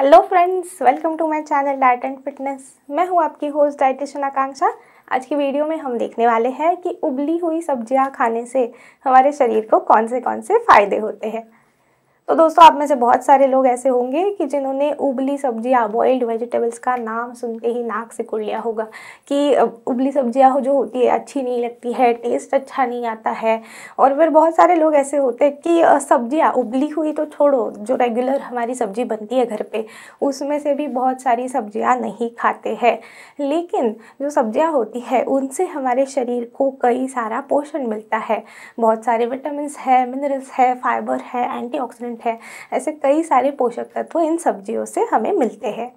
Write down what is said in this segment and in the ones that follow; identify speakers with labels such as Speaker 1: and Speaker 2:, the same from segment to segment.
Speaker 1: hello friends welcome to my channel diet and fitness मैं हूं आपकी होस्ट डाइटिशन आकांक्षा आज की वीडियो में हम देखने वाले हैं कि उबली हुई सब्जियां खाने से हमारे शरीर को कौन से कौन से फ़ायदे होते हैं तो दोस्तों आप में से बहुत सारे लोग ऐसे होंगे कि जिन्होंने उबली सब्जियाँ बॉइल्ड वेजिटेबल्स का नाम सुनते ही नाक से कुड़ लिया होगा कि उबली सब्जियाँ जो होती है अच्छी नहीं लगती है टेस्ट अच्छा नहीं आता है और फिर बहुत सारे लोग ऐसे होते हैं कि सब्जियाँ उबली हुई तो छोड़ो जो रेगुलर हमारी सब्जी बनती है घर पर उसमें से भी बहुत सारी सब्जियाँ नहीं खाते हैं लेकिन जो सब्जियाँ होती है उनसे हमारे शरीर को कई सारा पोषण मिलता है बहुत सारे विटामिन है मिनरल्स है फाइबर है एंटी प्रोटीन है ऐसे कई सारे पोषक तत्व इन सब्जियों से हमें मिलते हैं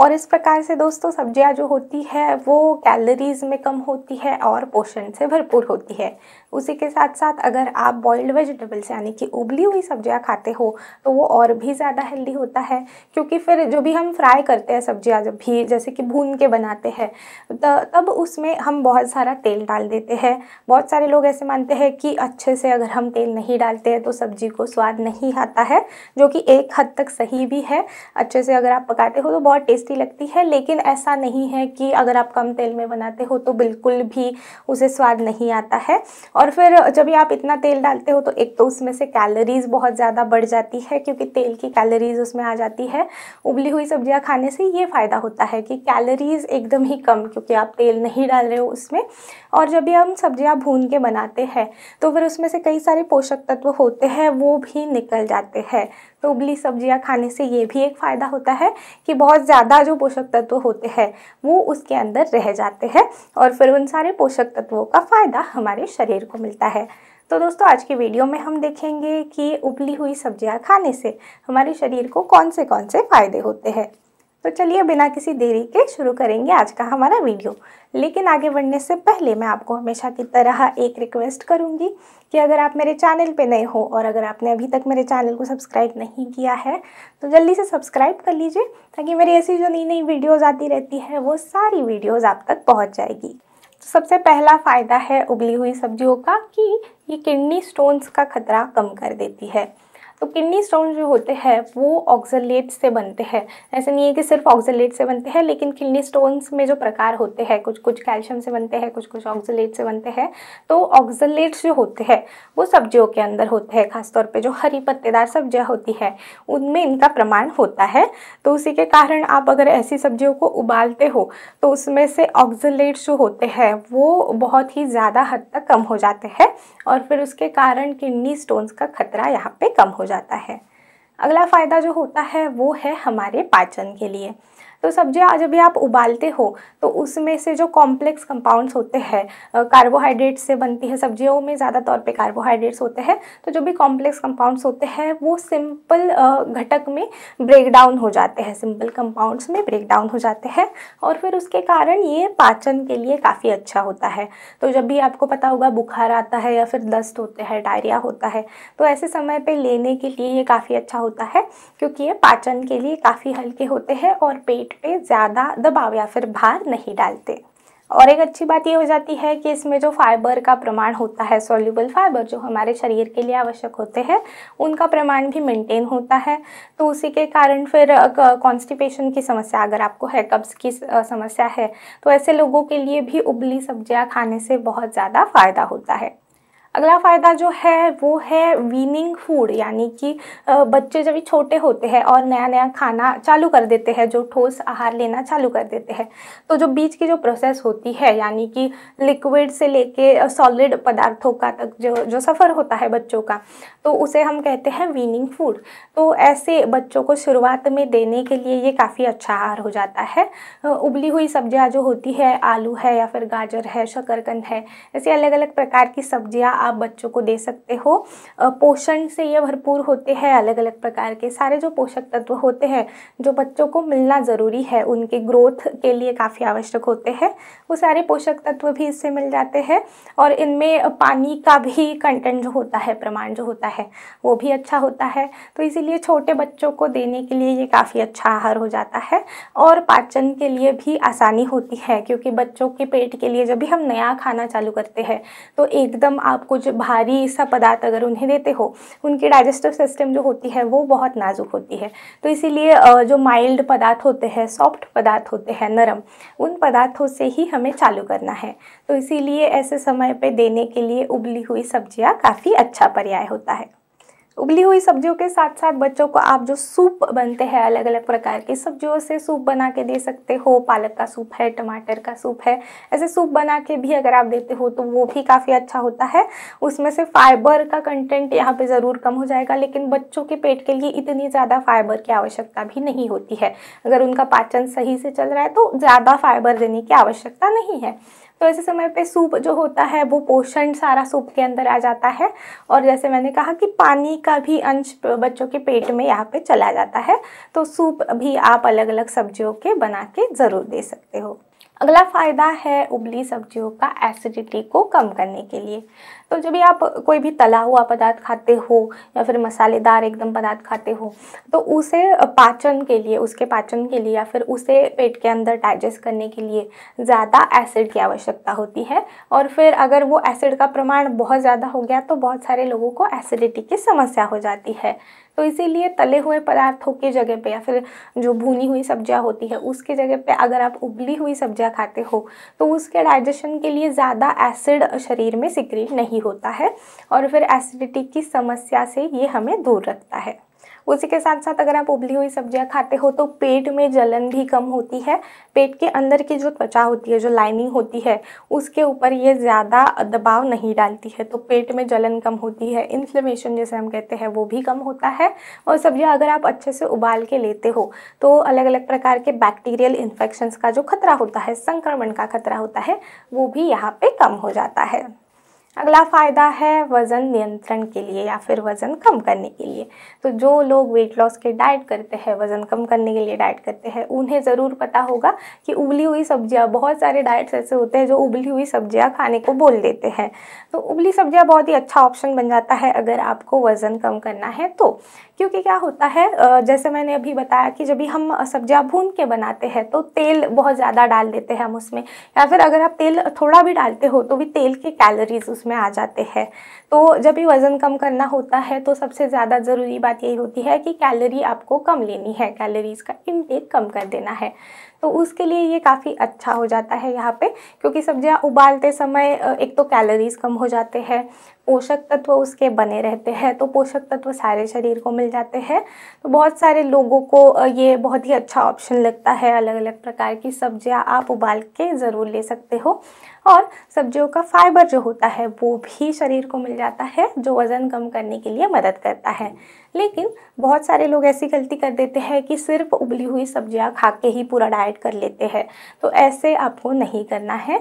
Speaker 1: और इस प्रकार से दोस्तों सब्जियां जो होती है वो कैलोरीज में कम होती है और पोषण से भरपूर होती है उसी के साथ साथ अगर आप बॉइल्ड वेजिटेबल्स यानी कि उबली हुई सब्जियां खाते हो तो वो और भी ज़्यादा हेल्दी होता है क्योंकि फिर जो भी हम फ्राई करते हैं सब्जियां जब भी जैसे कि भून के बनाते हैं तब उसमें हम बहुत सारा तेल डाल देते हैं बहुत सारे लोग ऐसे मानते हैं कि अच्छे से अगर हम तेल नहीं डालते हैं तो सब्जी को स्वाद नहीं आता है जो कि एक हद तक सही भी है अच्छे से अगर आप पकाते हो तो बहुत टेस्टी लगती है लेकिन ऐसा नहीं है कि अगर आप कम तेल में बनाते हो तो बिल्कुल भी उसे स्वाद नहीं आता है और फिर जब भी आप इतना तेल डालते हो तो एक तो उसमें से कैलोरीज़ बहुत ज़्यादा बढ़ जाती है क्योंकि तेल की कैलोरीज़ उसमें आ जाती है उबली हुई सब्जियाँ खाने से ये फ़ायदा होता है कि कैलोरीज़ एकदम ही कम क्योंकि आप तेल नहीं डाल रहे हो उसमें और जब भी हम सब्जियाँ भून के बनाते हैं तो फिर उसमें से कई सारे पोषक तत्व होते हैं वो भी निकल जाते हैं तो उबली सब्जियां खाने से ये भी एक फ़ायदा होता है कि बहुत ज़्यादा जो पोषक तत्व होते हैं वो उसके अंदर रह जाते हैं और फिर उन सारे पोषक तत्वों का फ़ायदा हमारे शरीर को मिलता है तो दोस्तों आज की वीडियो में हम देखेंगे कि उबली हुई सब्जियां खाने से हमारे शरीर को कौन से कौन से फ़ायदे होते हैं तो चलिए बिना किसी देरी के शुरू करेंगे आज का हमारा वीडियो लेकिन आगे बढ़ने से पहले मैं आपको हमेशा की तरह एक रिक्वेस्ट करूंगी कि अगर आप मेरे चैनल पे नए हो और अगर आपने अभी तक मेरे चैनल को सब्सक्राइब नहीं किया है तो जल्दी से सब्सक्राइब कर लीजिए ताकि मेरी ऐसी जो नई नई वीडियोज़ आती रहती है वो सारी वीडियोज़ आप तक पहुँच जाएगी तो सबसे पहला फ़ायदा है उबली हुई सब्जियों का कि ये किडनी स्टोन्स का खतरा कम कर देती है तो किडनी स्टोन जो होते हैं वो ऑक्सलेट से बनते हैं ऐसा नहीं है कि सिर्फ ऑक्सलेट से बनते हैं लेकिन किडनी स्टोन्स में जो प्रकार होते हैं कुछ कुछ कैल्शियम से बनते हैं कुछ कुछ ऑक्जलेट से बनते हैं तो ऑक्जलेट्स जो होते हैं वो सब्जियों के अंदर होते हैं खासतौर पर जो हरी पत्तेदार सब्जियाँ होती है उनमें इनका प्रमाण होता है तो उसी के कारण आप अगर ऐसी सब्जियों को उबालते हो तो उसमें से ऑक्जलेट्स जो होते हैं वो बहुत ही ज़्यादा हद तक कम हो जाते हैं और फिर उसके कारण किडनी स्टोन्स का खतरा यहाँ पर कम हो जाता है अगला फ़ायदा जो होता है वो है हमारे पाचन के लिए तो सब्जियाँ जब भी आप उबालते हो तो उसमें से जो कॉम्प्लेक्स कंपाउंड्स होते हैं कार्बोहाइड्रेट्स से बनती है सब्जियों में ज़्यादा तौर पे कार्बोहाइड्रेट्स होते हैं तो जो भी कॉम्प्लेक्स कंपाउंड्स होते हैं वो सिंपल घटक में ब्रेक डाउन हो जाते हैं सिंपल कंपाउंड्स में ब्रेक डाउन हो जाते हैं और फिर उसके कारण ये पाचन के लिए काफ़ी अच्छा होता है तो जब भी आपको पता होगा बुखार आता है या फिर दस्त होते हैं डायरिया होता है तो ऐसे समय पर लेने के लिए ये काफ़ी अच्छा होता है क्योंकि ये पाचन के लिए काफ़ी हल्के होते हैं और पेट पेट पे ज़्यादा दबाव या फिर भार नहीं डालते और एक अच्छी बात ये हो जाती है कि इसमें जो फाइबर का प्रमाण होता है सोल्यूबल फाइबर जो हमारे शरीर के लिए आवश्यक होते हैं उनका प्रमाण भी मेंटेन होता है तो उसी के कारण फिर कॉन्स्टिपेशन की समस्या अगर आपको है कब्ज़ की समस्या है तो ऐसे लोगों के लिए भी उबली सब्जियां खाने से बहुत ज़्यादा फ़ायदा होता है अगला फ़ायदा जो है वो है वीनिंग फूड यानी कि बच्चे जब छोटे होते हैं और नया नया खाना चालू कर देते हैं जो ठोस आहार लेना चालू कर देते हैं तो जो बीच की जो प्रोसेस होती है यानी कि लिक्विड से लेके सॉलिड पदार्थों का तक जो जो सफ़र होता है बच्चों का तो उसे हम कहते हैं वीनिंग फूड तो ऐसे बच्चों को शुरुआत में देने के लिए ये काफ़ी अच्छा आहार हो जाता है उबली हुई सब्जियाँ जो होती है आलू है या फिर गाजर है शकरकंद है ऐसी अलग अलग प्रकार की सब्जियाँ आप बच्चों को दे सकते हो पोषण से ये भरपूर होते हैं अलग अलग प्रकार के सारे जो पोषक तत्व होते हैं जो बच्चों को मिलना ज़रूरी है उनके ग्रोथ के लिए काफ़ी आवश्यक होते हैं वो सारे पोषक तत्व भी इससे मिल जाते हैं और इनमें पानी का भी कंटेंट जो होता है प्रमाण जो होता है वो भी अच्छा होता है तो इसीलिए छोटे बच्चों को देने के लिए ये काफ़ी अच्छा आहार हो जाता है और पाचन के लिए भी आसानी होती है क्योंकि बच्चों के पेट के लिए जब भी हम नया खाना चालू करते हैं तो एकदम आप कुछ भारी सा पदार्थ अगर उन्हें देते हो उनकी डाइजेस्टिव सिस्टम जो होती है वो बहुत नाजुक होती है तो इसीलिए जो माइल्ड पदार्थ होते हैं सॉफ्ट पदार्थ होते हैं नरम उन पदार्थों से ही हमें चालू करना है तो इसीलिए ऐसे समय पे देने के लिए उबली हुई सब्जियां काफ़ी अच्छा पर्याय होता है उबली हुई सब्जियों के साथ साथ बच्चों को आप जो सूप बनते हैं अलग अलग प्रकार के सब्जियों से सूप बना के दे सकते हो पालक का सूप है टमाटर का सूप है ऐसे सूप बना के भी अगर आप देते हो तो वो भी काफ़ी अच्छा होता है उसमें से फाइबर का कंटेंट यहाँ पे ज़रूर कम हो जाएगा लेकिन बच्चों के पेट के लिए इतनी ज़्यादा फाइबर की आवश्यकता भी नहीं होती है अगर उनका पाचन सही से चल रहा है तो ज़्यादा फाइबर देने की आवश्यकता नहीं है तो ऐसे समय पे सूप जो होता है वो पोषण सारा सूप के अंदर आ जाता है और जैसे मैंने कहा कि पानी का भी अंश बच्चों के पेट में यहाँ पे चला जाता है तो सूप भी आप अलग अलग सब्जियों के बना के ज़रूर दे सकते हो अगला फ़ायदा है उबली सब्जियों का एसिडिटी को कम करने के लिए तो जब भी आप कोई भी तला हुआ पदार्थ खाते हो या फिर मसालेदार एकदम पदार्थ खाते हो तो उसे पाचन के लिए उसके पाचन के लिए या फिर उसे पेट के अंदर डाइजेस्ट करने के लिए ज़्यादा एसिड की आवश्यकता होती है और फिर अगर वो एसिड का प्रमाण बहुत ज़्यादा हो गया तो बहुत सारे लोगों को एसिडिटी की समस्या हो जाती है तो इसीलिए तले हुए पदार्थों की जगह पे या फिर जो भुनी हुई सब्जियां होती है उसके जगह पे अगर आप उबली हुई सब्जियां खाते हो तो उसके डाइजेशन के लिए ज़्यादा एसिड शरीर में सिक्रिय नहीं होता है और फिर एसिडिटी की समस्या से ये हमें दूर रखता है उसी के साथ साथ अगर आप उबली हुई सब्जियां खाते हो तो पेट में जलन भी कम होती है पेट के अंदर की जो त्वचा होती है जो लाइनिंग होती है उसके ऊपर ये ज़्यादा दबाव नहीं डालती है तो पेट में जलन कम होती है इन्फ्लेमेशन जैसे हम कहते हैं वो भी कम होता है और सब्जियां अगर आप अच्छे से उबाल के लेते हो तो अलग अलग प्रकार के बैक्टीरियल इन्फेक्शन का जो खतरा होता है संक्रमण का खतरा होता है वो भी यहाँ पर कम हो जाता है अगला फ़ायदा है वज़न नियंत्रण के लिए या फिर वज़न कम करने के लिए तो जो लोग वेट लॉस के डाइट करते हैं वज़न कम करने के लिए डाइट करते हैं उन्हें ज़रूर पता होगा कि उबली हुई सब्जियां बहुत सारे डाइट्स ऐसे होते हैं जो उबली हुई सब्जियां खाने को बोल देते हैं तो उबली सब्जियां बहुत ही अच्छा ऑप्शन बन जाता है अगर आपको वज़न कम करना है तो क्योंकि क्या होता है जैसे मैंने अभी बताया कि जब भी हम सब्जियां भून के बनाते हैं तो तेल बहुत ज़्यादा डाल देते हैं हम उसमें या फिर अगर आप तेल थोड़ा भी डालते हो तो भी तेल के कैलोरीज उसमें आ जाते हैं तो जब भी वज़न कम करना होता है तो सबसे ज़्यादा ज़रूरी बात यही होती है कि कैलोरी आपको कम लेनी है कैलोरीज़ का इनटेक कम कर देना है तो उसके लिए ये काफ़ी अच्छा हो जाता है यहाँ पे क्योंकि सब्जियाँ उबालते समय एक तो कैलोरीज कम हो जाते हैं पोषक तत्व उसके बने रहते हैं तो पोषक तत्व सारे शरीर को मिल जाते हैं तो बहुत सारे लोगों को ये बहुत ही अच्छा ऑप्शन लगता है अलग अलग प्रकार की सब्जियाँ आप उबाल के ज़रूर ले सकते हो और सब्जियों का फाइबर जो होता है वो भी शरीर को मिल जाता है जो वज़न कम करने के लिए मदद करता है लेकिन बहुत सारे लोग ऐसी गलती कर देते हैं कि सिर्फ उबली हुई सब्जियां खा के ही पूरा डाइट कर लेते हैं तो ऐसे आपको नहीं करना है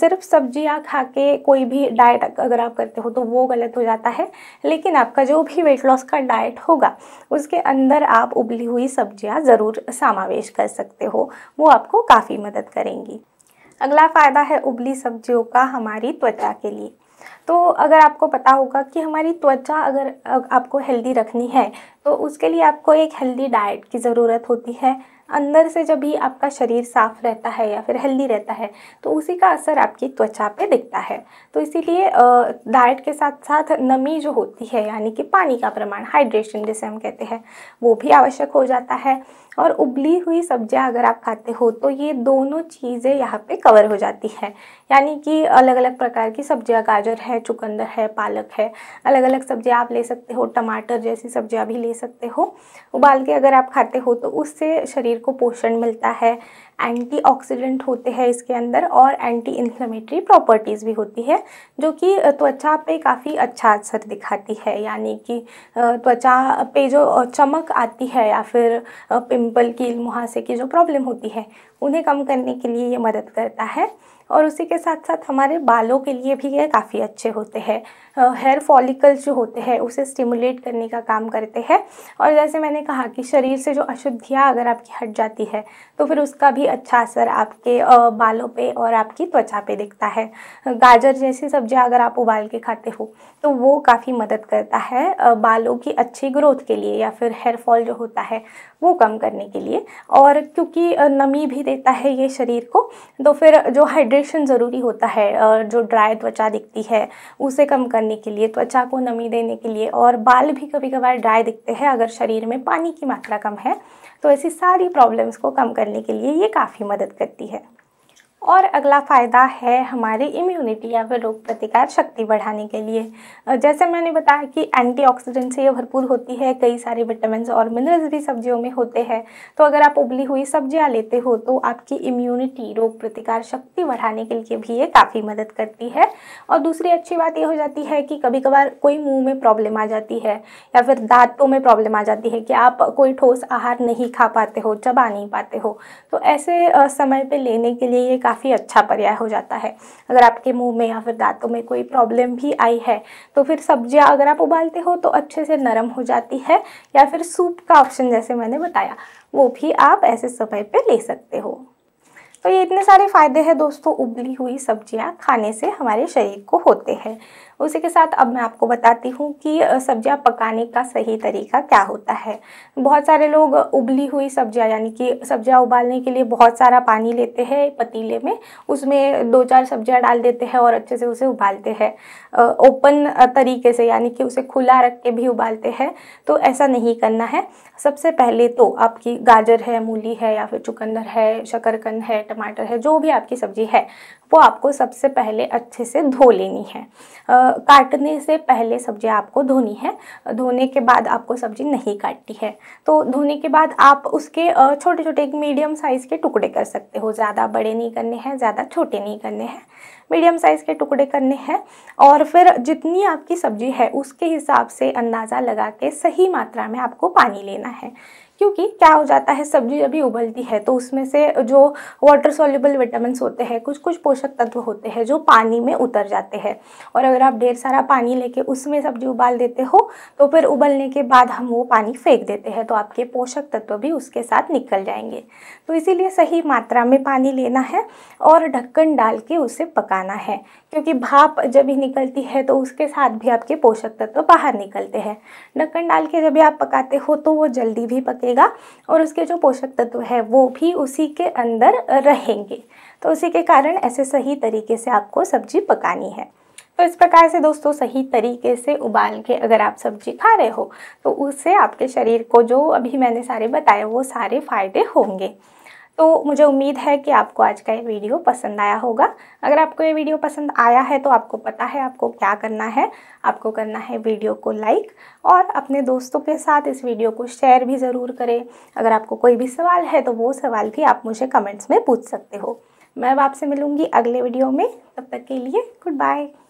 Speaker 1: सिर्फ सब्जियां खा के कोई भी डाइट अगर आप करते हो तो वो गलत हो जाता है लेकिन आपका जो भी वेट लॉस का डाइट होगा उसके अंदर आप उबली हुई सब्जियाँ ज़रूर समावेश कर सकते हो वो आपको काफ़ी मदद करेंगी अगला फ़ायदा है उबली सब्जियों का हमारी त्वचा के लिए तो अगर आपको पता होगा कि हमारी त्वचा अगर आपको हेल्दी रखनी है तो उसके लिए आपको एक हेल्दी डाइट की ज़रूरत होती है अंदर से जब भी आपका शरीर साफ रहता है या फिर हेल्दी रहता है तो उसी का असर आपकी त्वचा पे दिखता है तो इसीलिए डाइट के साथ साथ नमी जो होती है यानी कि पानी का प्रमाण हाइड्रेशन जिसे हम कहते हैं वो भी आवश्यक हो जाता है और उबली हुई सब्जियां अगर आप खाते हो तो ये दोनों चीज़ें यहाँ पे कवर हो जाती है यानी कि अलग अलग प्रकार की सब्ज़ियाँ गाजर है है चुकंदर है पालक है अलग अलग सब्जियाँ आप ले सकते हो टमाटर जैसी सब्जियाँ भी ले सकते हो उबाल के अगर आप खाते हो तो उससे शरीर को पोषण मिलता है एंटीऑक्सीडेंट होते हैं इसके अंदर और एंटी इन्फ्लेमेटरी प्रॉपर्टीज़ भी होती है जो कि त्वचा पे काफ़ी अच्छा असर दिखाती है यानी कि त्वचा पे जो चमक आती है या फिर पिंपल की मुहासे की जो प्रॉब्लम होती है उन्हें कम करने के लिए ये मदद करता है और उसी के साथ साथ हमारे बालों के लिए भी ये काफ़ी अच्छे होते हैं हेयर फॉलिकल्स जो होते हैं उसे स्टिमुलेट करने का काम करते हैं और जैसे मैंने कहा कि शरीर से जो अशुद्धियाँ अगर आपकी हट जाती है तो फिर उसका भी अच्छा असर आपके बालों पे और आपकी त्वचा पे दिखता है गाजर जैसी सब्जियाँ अगर आप उबाल के खाते हो तो वो काफ़ी मदद करता है बालों की अच्छी ग्रोथ के लिए या फिर हेयर फॉल जो होता है वो कम करने के लिए और क्योंकि नमी भी देता है ये शरीर को तो फिर जो हाइड्रेशन ज़रूरी होता है जो ड्राई त्वचा दिखती है उसे कम करने के लिए त्वचा को नमी देने के लिए और बाल भी कभी कभार ड्राई दिखते हैं अगर शरीर में पानी की मात्रा कम है तो ऐसी सारी प्रॉब्लम्स को कम करने के लिए ये काफ़ी मदद करती है और अगला फ़ायदा है हमारी इम्यूनिटी या फिर रोग प्रतिकार शक्ति बढ़ाने के लिए जैसे मैंने बताया कि एंटीऑक्सीडेंट से ये भरपूर होती है कई सारे विटामिन और मिनरल्स भी सब्जियों में होते हैं तो अगर आप उबली हुई सब्जियाँ लेते हो तो आपकी इम्यूनिटी रोग प्रतिकार शक्ति बढ़ाने के लिए भी ये काफ़ी मदद करती है और दूसरी अच्छी बात ये हो जाती है कि कभी कभार कोई मुँह में प्रॉब्लम आ जाती है या फिर दांतों में प्रॉब्लम आ जाती है कि आप कोई ठोस आहार नहीं खा पाते हो चबा नहीं पाते हो तो ऐसे समय पर लेने के लिए ये काफ़ी काफ़ी अच्छा पर्याय हो जाता है अगर आपके मुंह में या फिर दांतों में कोई प्रॉब्लम भी आई है तो फिर सब्जियां अगर आप उबालते हो तो अच्छे से नरम हो जाती है या फिर सूप का ऑप्शन जैसे मैंने बताया वो भी आप ऐसे समय पर ले सकते हो तो ये इतने सारे फ़ायदे हैं दोस्तों उबली हुई सब्जियाँ खाने से हमारे शरीर को होते हैं उसी के साथ अब मैं आपको बताती हूँ कि सब्जियाँ पकाने का सही तरीका क्या होता है बहुत सारे लोग उबली हुई सब्जियाँ यानी कि सब्जियाँ उबालने के लिए बहुत सारा पानी लेते हैं पतीले में उसमें दो चार सब्जियाँ डाल देते हैं और अच्छे से उसे उबालते हैं ओपन तरीके से यानी कि उसे खुला रख के भी उबालते हैं तो ऐसा नहीं करना है सबसे पहले तो आपकी गाजर है मूली है या फिर चुकंदर है शकरकंद है टमाटर है जो भी आपकी सब्जी है वो आपको सबसे पहले अच्छे से धो लेनी है आ, काटने से पहले सब्जी आपको धोनी है धोने के बाद आपको सब्जी नहीं काटनी है तो धोने के बाद आप उसके छोटे छोटे एक मीडियम साइज़ के टुकड़े कर सकते हो ज़्यादा बड़े नहीं करने हैं ज़्यादा छोटे नहीं करने हैं मीडियम साइज़ के टुकड़े करने हैं और फिर जितनी आपकी सब्जी है उसके हिसाब से अंदाज़ा लगा के सही मात्रा में आपको पानी लेना है क्योंकि क्या हो जाता है सब्जी जब भी उबलती है तो उसमें से जो वाटर सोल्यूबल विटामिन होते हैं कुछ कुछ पोषक तत्व होते हैं जो पानी में उतर जाते हैं और अगर आप ढेर सारा पानी लेके उसमें सब्जी उबाल देते हो तो फिर उबलने के बाद हम वो पानी फेंक देते हैं तो आपके पोषक तत्व भी उसके साथ निकल जाएंगे तो इसीलिए सही मात्रा में पानी लेना है और ढक्कन डाल के उसे पकाना है क्योंकि भाप जब ही निकलती है तो उसके साथ भी आपके पोषक तत्व बाहर निकलते हैं ढक्कन डाल के जब भी आप पकाते हो तो वो जल्दी भी पके देगा और उसके जो पोषक तत्व है वो भी उसी के अंदर रहेंगे तो उसी के कारण ऐसे सही तरीके से आपको सब्जी पकानी है तो इस प्रकार से दोस्तों सही तरीके से उबाल के अगर आप सब्जी खा रहे हो तो उससे आपके शरीर को जो अभी मैंने सारे बताए वो सारे फायदे होंगे तो मुझे उम्मीद है कि आपको आज का ये वीडियो पसंद आया होगा अगर आपको ये वीडियो पसंद आया है तो आपको पता है आपको क्या करना है आपको करना है वीडियो को लाइक और अपने दोस्तों के साथ इस वीडियो को शेयर भी ज़रूर करें अगर आपको कोई भी सवाल है तो वो सवाल भी आप मुझे कमेंट्स में पूछ सकते हो मैं अब आपसे मिलूँगी अगले वीडियो में तब तक के लिए गुड बाय